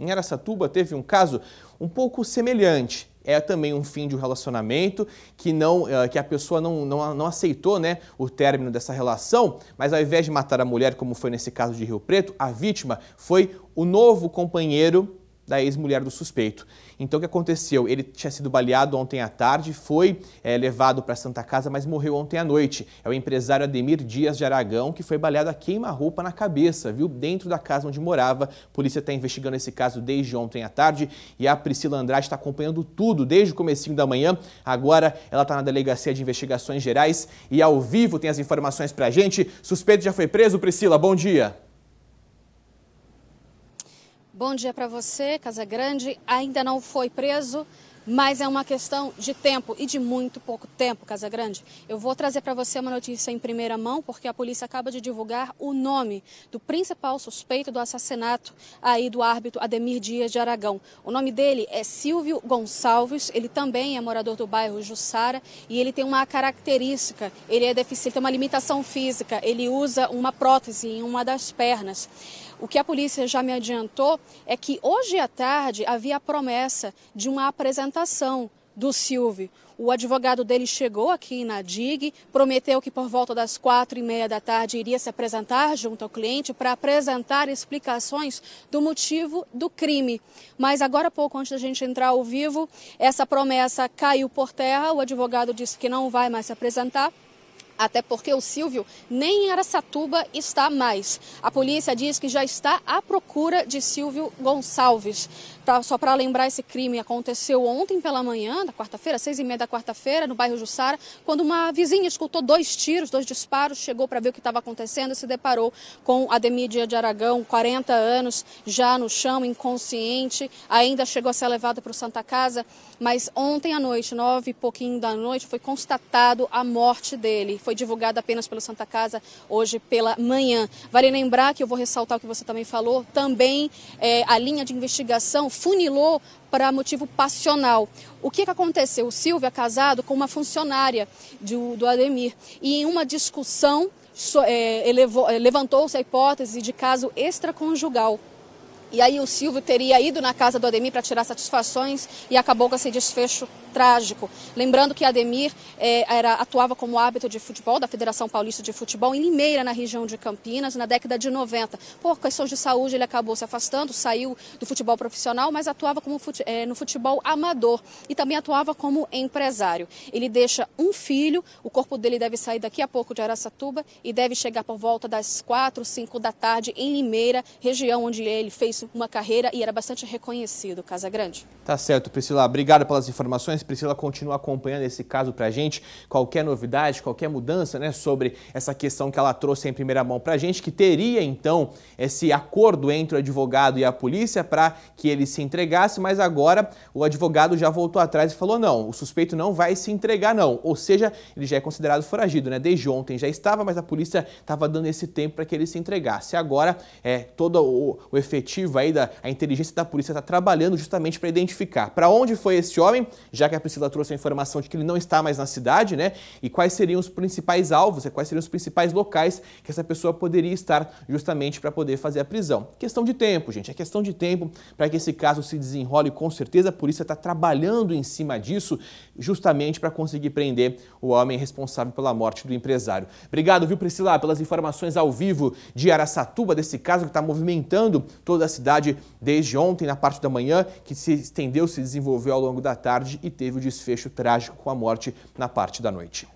Em Aracatuba teve um caso um pouco semelhante. É também um fim de um relacionamento que não eh, que a pessoa não, não, não aceitou né, o término dessa relação, mas ao invés de matar a mulher, como foi nesse caso de Rio Preto, a vítima foi o novo companheiro da ex-mulher do suspeito. Então, o que aconteceu? Ele tinha sido baleado ontem à tarde, foi é, levado para Santa Casa, mas morreu ontem à noite. É o empresário Ademir Dias de Aragão, que foi baleado a queima-roupa na cabeça, viu? Dentro da casa onde morava. A polícia está investigando esse caso desde ontem à tarde e a Priscila Andrade está acompanhando tudo desde o comecinho da manhã. Agora, ela está na Delegacia de Investigações Gerais e ao vivo tem as informações para a gente. Suspeito já foi preso, Priscila, bom dia. Bom dia para você, Casa Grande. Ainda não foi preso, mas é uma questão de tempo e de muito pouco tempo, Casagrande. Eu vou trazer para você uma notícia em primeira mão, porque a polícia acaba de divulgar o nome do principal suspeito do assassinato aí do árbitro Ademir Dias de Aragão. O nome dele é Silvio Gonçalves, ele também é morador do bairro Jussara e ele tem uma característica, ele é deficiente, tem uma limitação física, ele usa uma prótese em uma das pernas. O que a polícia já me adiantou é que hoje à tarde havia a promessa de uma apresentação do Silvio. O advogado dele chegou aqui na DIG, prometeu que por volta das quatro e meia da tarde iria se apresentar junto ao cliente para apresentar explicações do motivo do crime. Mas agora pouco antes da gente entrar ao vivo, essa promessa caiu por terra. O advogado disse que não vai mais se apresentar. Até porque o Silvio nem em Aracatuba está mais. A polícia diz que já está à procura de Silvio Gonçalves. Pra, só para lembrar, esse crime aconteceu ontem pela manhã, da quarta-feira, seis e meia da quarta-feira, no bairro Jussara, quando uma vizinha escutou dois tiros, dois disparos, chegou para ver o que estava acontecendo e se deparou com Ademir Dia de Aragão, 40 anos, já no chão, inconsciente, ainda chegou a ser levada para o Santa Casa, mas ontem à noite, nove e pouquinho da noite, foi constatado a morte dele. Foi divulgada apenas pelo Santa Casa hoje pela manhã. Vale lembrar que eu vou ressaltar o que você também falou, também é, a linha de investigação funilou para motivo passional. O que, é que aconteceu? O Silvio é casado com uma funcionária do, do Ademir e em uma discussão so, é, é, levantou-se a hipótese de caso extraconjugal. E aí o Silvio teria ido na casa do Ademir para tirar satisfações e acabou com esse desfecho trágico. Lembrando que Ademir é, era, atuava como árbitro de futebol da Federação Paulista de Futebol em Limeira, na região de Campinas, na década de 90. Por questões de saúde, ele acabou se afastando, saiu do futebol profissional, mas atuava como fute, é, no futebol amador e também atuava como empresário. Ele deixa um filho, o corpo dele deve sair daqui a pouco de Araçatuba e deve chegar por volta das 4, 5 da tarde em Limeira, região onde ele fez uma carreira e era bastante reconhecido, Casa Grande. Tá certo, Priscila. Obrigado pelas informações. Priscila continua acompanhando esse caso para a gente. Qualquer novidade, qualquer mudança né, sobre essa questão que ela trouxe em primeira mão para a gente, que teria então esse acordo entre o advogado e a polícia para que ele se entregasse, mas agora o advogado já voltou atrás e falou: não, o suspeito não vai se entregar, não. Ou seja, ele já é considerado foragido, né? Desde ontem já estava, mas a polícia estava dando esse tempo para que ele se entregasse. Agora, é, todo o, o efetivo aí da a inteligência da polícia está trabalhando justamente para identificar para onde foi esse homem, já que que a Priscila trouxe a informação de que ele não está mais na cidade, né? E quais seriam os principais alvos, quais seriam os principais locais que essa pessoa poderia estar justamente para poder fazer a prisão. Questão de tempo, gente. É questão de tempo para que esse caso se desenrole com certeza. A polícia está trabalhando em cima disso justamente para conseguir prender o homem responsável pela morte do empresário. Obrigado, viu, Priscila, pelas informações ao vivo de Araçatuba desse caso que está movimentando toda a cidade desde ontem, na parte da manhã, que se estendeu, se desenvolveu ao longo da tarde e teve teve o desfecho trágico com a morte na parte da noite.